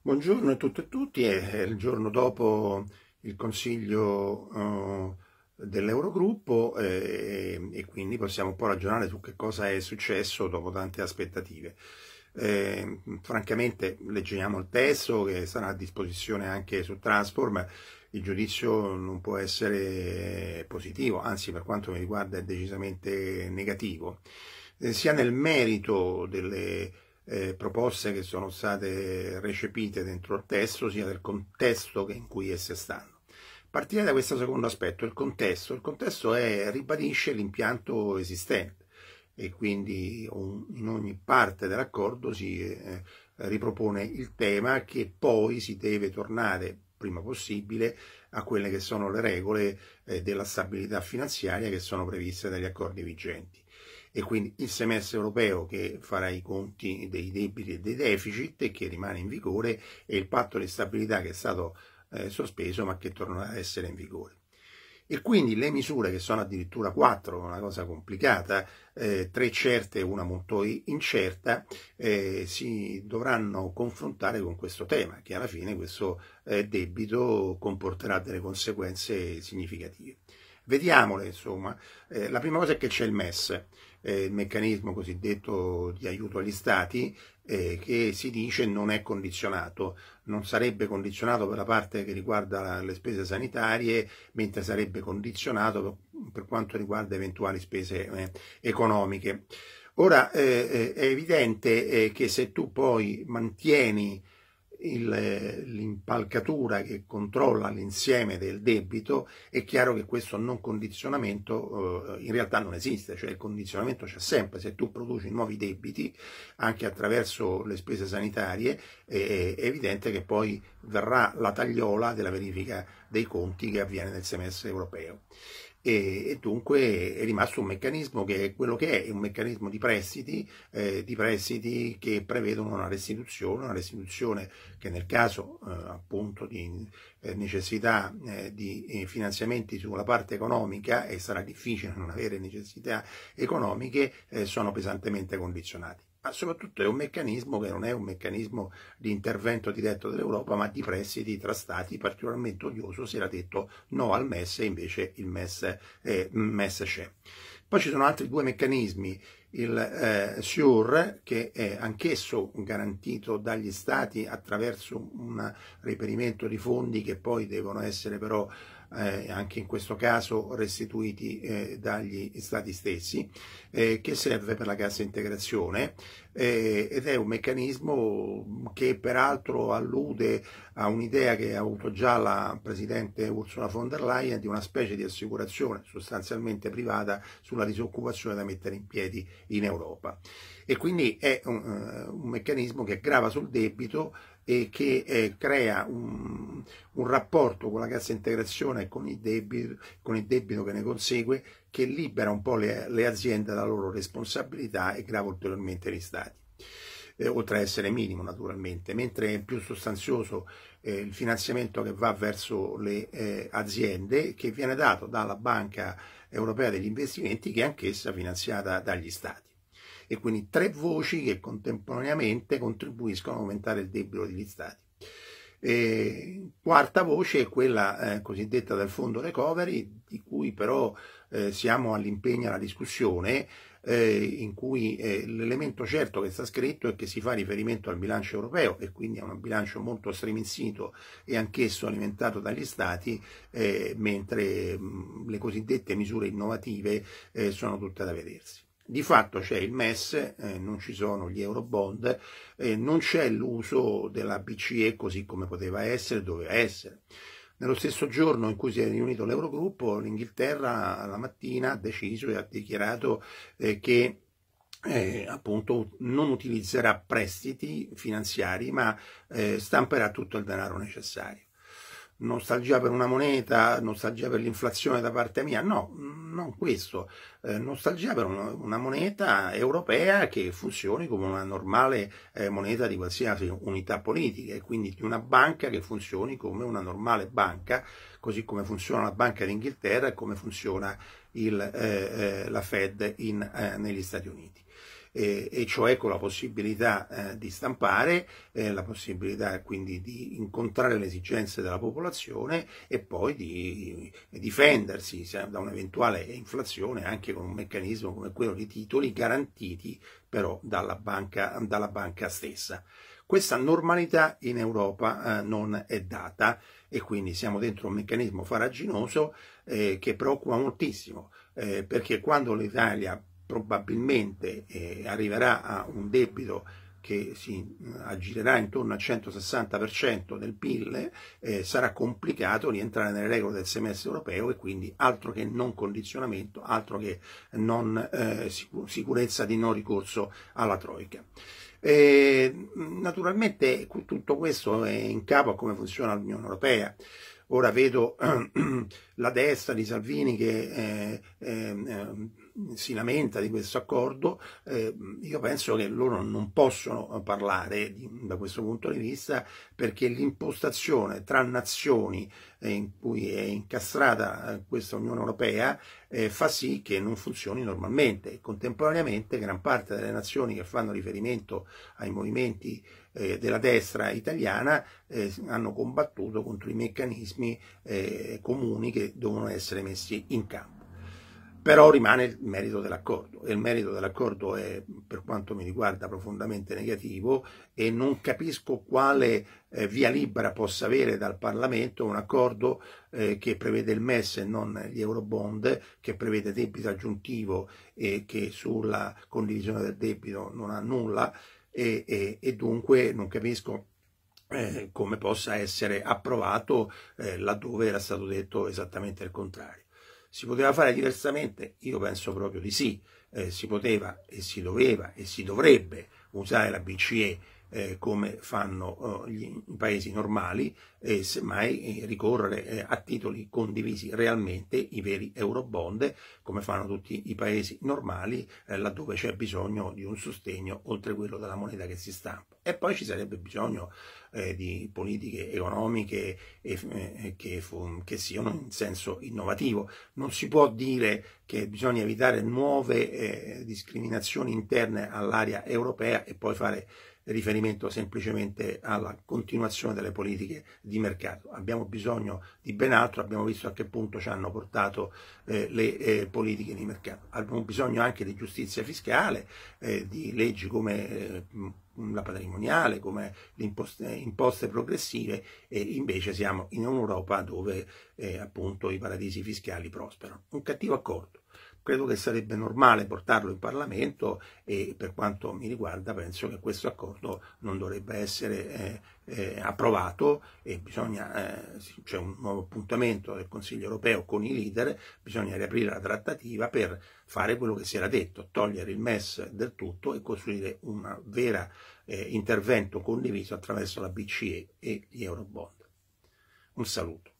Buongiorno a tutte e tutti, è il giorno dopo il consiglio eh, dell'Eurogruppo eh, e quindi possiamo un po' ragionare su che cosa è successo dopo tante aspettative. Eh, francamente leggiamo il testo che sarà a disposizione anche su Transform, il giudizio non può essere positivo, anzi per quanto mi riguarda è decisamente negativo, eh, sia nel merito delle eh, proposte che sono state recepite dentro il testo, sia del contesto che in cui esse stanno. Partire da questo secondo aspetto, il contesto. Il contesto è, ribadisce l'impianto esistente e quindi un, in ogni parte dell'accordo si eh, ripropone il tema che poi si deve tornare prima possibile a quelle che sono le regole eh, della stabilità finanziaria che sono previste dagli accordi vigenti e quindi il semestre europeo che farà i conti dei debiti e dei deficit e che rimane in vigore e il patto di stabilità che è stato eh, sospeso ma che tornerà a essere in vigore. E quindi le misure, che sono addirittura quattro, una cosa complicata, eh, tre certe e una molto incerta, eh, si dovranno confrontare con questo tema, che alla fine questo eh, debito comporterà delle conseguenze significative. Vediamole, insomma. Eh, la prima cosa è che c'è il MES eh, il meccanismo cosiddetto di aiuto agli stati eh, che si dice non è condizionato, non sarebbe condizionato per la parte che riguarda le spese sanitarie, mentre sarebbe condizionato per, quanto riguarda eventuali spese eh, economiche. Ora eh, eh, è evidente eh, che se tu poi mantieni eh, l'impalcatura che controlla l'insieme del debito, è chiaro che questo non condizionamento eh, in realtà non esiste, cioè il condizionamento c'è sempre, se tu produci nuovi debiti anche attraverso le spese sanitarie è, è evidente che poi verrà la tagliola della verifica dei conti che avviene nel semestre europeo. E, e, dunque è rimasto un meccanismo che è quello che è, è un meccanismo di prestiti, eh, di prestiti che prevedono una restituzione, una restituzione che nel caso eh, appunto di eh, necessità eh, di eh, finanziamenti sulla parte economica e sarà difficile non avere necessità economiche, eh, sono pesantemente condizionati ma soprattutto è un meccanismo che non è un meccanismo di intervento diretto dell'Europa, ma di prestiti tra stati particolarmente odioso, si era detto no al MES e invece il MES, eh, MES c'è. Poi ci sono altri due meccanismi, il eh, SURE che è anch'esso garantito dagli stati attraverso un reperimento di fondi che poi devono essere però eh, anche in questo caso restituiti eh, dagli stati stessi, eh, che serve per la cassa integrazione eh, ed è un meccanismo che peraltro allude a un'idea che ha avuto già la Presidente Ursula von der Leyen di una specie di assicurazione sostanzialmente privata sulla disoccupazione da mettere in piedi in Europa. E quindi è un, eh, un meccanismo che grava sul debito e che eh, crea un, un, rapporto con la cassa integrazione e con il, debito, con il debito che ne consegue che libera un po' le, le aziende dalla loro responsabilità e grava ulteriormente gli stati. Eh, oltre a essere minimo naturalmente, mentre è più sostanzioso eh, il finanziamento che va verso le eh, aziende che viene dato dalla Banca Europea degli Investimenti che è anch'essa finanziata dagli Stati e quindi tre voci che contemporaneamente contribuiscono a aumentare il debito degli Stati. E quarta voce è quella eh, cosiddetta del fondo recovery, di cui però eh, siamo all'impegno alla discussione, eh, in cui eh, l'elemento certo che sta scritto è che si fa riferimento al bilancio europeo e quindi a un bilancio molto streminzito e anch'esso alimentato dagli Stati, eh, mentre mh, mm, le cosiddette misure innovative eh, sono tutte da vedersi. Di fatto c'è il MES, eh, non ci sono gli euro bond, eh, non c'è l'uso della BCE così come poteva essere, doveva essere. Nello stesso giorno in cui si è riunito l'Eurogruppo, l'Inghilterra alla mattina ha deciso e ha dichiarato eh, che eh, appunto non utilizzerà prestiti finanziari ma eh, stamperà tutto il denaro necessario nostalgia per una moneta, nostalgia per l'inflazione da parte mia, no, non questo, eh, nostalgia per una, una, moneta europea che funzioni come una normale eh, moneta di qualsiasi unità politica e quindi di una banca che funzioni come una normale banca, così come funziona la Banca d'Inghilterra e come funziona il, eh, eh la Fed in, eh, negli Stati Uniti eh, e cioè con la possibilità eh, di stampare, eh, la possibilità quindi di incontrare le esigenze della popolazione e poi di, difendersi da un'eventuale inflazione anche con un meccanismo come quello di titoli garantiti però dalla banca, dalla banca stessa. Questa normalità in Europa eh, non è data e quindi siamo dentro un meccanismo faraginoso eh, che preoccupa moltissimo, eh, perché quando l'Italia probabilmente eh, arriverà a un debito che si eh, aggirerà intorno al 160% del PIL, eh, sarà complicato rientrare nelle regole del semestre europeo e quindi altro che non condizionamento, altro che non, eh, sicurezza di non ricorso alla Troica. E, naturalmente tutto questo è in capo a come funziona l'Unione Europea. Ora vedo la destra di Salvini che eh, ehm, ehm, si lamenta di questo accordo, eh, io penso che loro non possono parlare di, da questo punto di vista perché l'impostazione tra nazioni eh, in cui è incastrata eh, questa Unione Europea eh, fa sì che non funzioni normalmente. Contemporaneamente gran parte delle nazioni che fanno riferimento ai movimenti eh, della destra italiana hanno combattuto contro i meccanismi comuni che devono essere messi in campo però rimane il merito dell'accordo e il merito dell'accordo è per quanto mi riguarda profondamente negativo e non capisco quale eh, via libera possa avere dal Parlamento un accordo eh, che prevede il MES e non gli Eurobond, che prevede debito aggiuntivo e che sulla condivisione del debito non ha nulla e, e, e dunque non capisco eh, come possa essere approvato eh, laddove era stato detto esattamente il contrario. Si poteva fare diversamente? Io penso proprio di sì. Eh, si poteva e si doveva e si dovrebbe usare la BCE eh, come fanno eh, gli, i paesi normali, e semmai eh, ricorrere eh, a titoli condivisi realmente, i veri eurobond, come fanno tutti i paesi normali, eh, laddove c'è bisogno di un sostegno oltre quello della moneta che si stampa. E poi ci sarebbe bisogno eh, di politiche economiche e, che, che siano in senso innovativo. Non si può dire che bisogna evitare nuove discriminazioni interne all'area europea e poi fare riferimento semplicemente alla continuazione delle politiche di mercato. Abbiamo bisogno di ben altro, abbiamo visto a che punto ci hanno portato eh, le eh, politiche di mercato. Abbiamo bisogno anche di giustizia fiscale, eh, di leggi come eh, la patrimoniale, come le imposte, imposte, progressive e invece siamo in un'Europa dove eh, appunto i paradisi fiscali prosperano. Un cattivo accordo credo che sarebbe normale portarlo in Parlamento e per quanto mi riguarda penso che questo accordo non dovrebbe essere eh, eh, approvato e bisogna, eh, c'è un nuovo appuntamento del Consiglio europeo con i leader, bisogna riaprire la trattativa per fare quello che si era detto, togliere il MES del tutto e costruire un vero eh, intervento condiviso attraverso la BCE e gli Eurobond. Un saluto.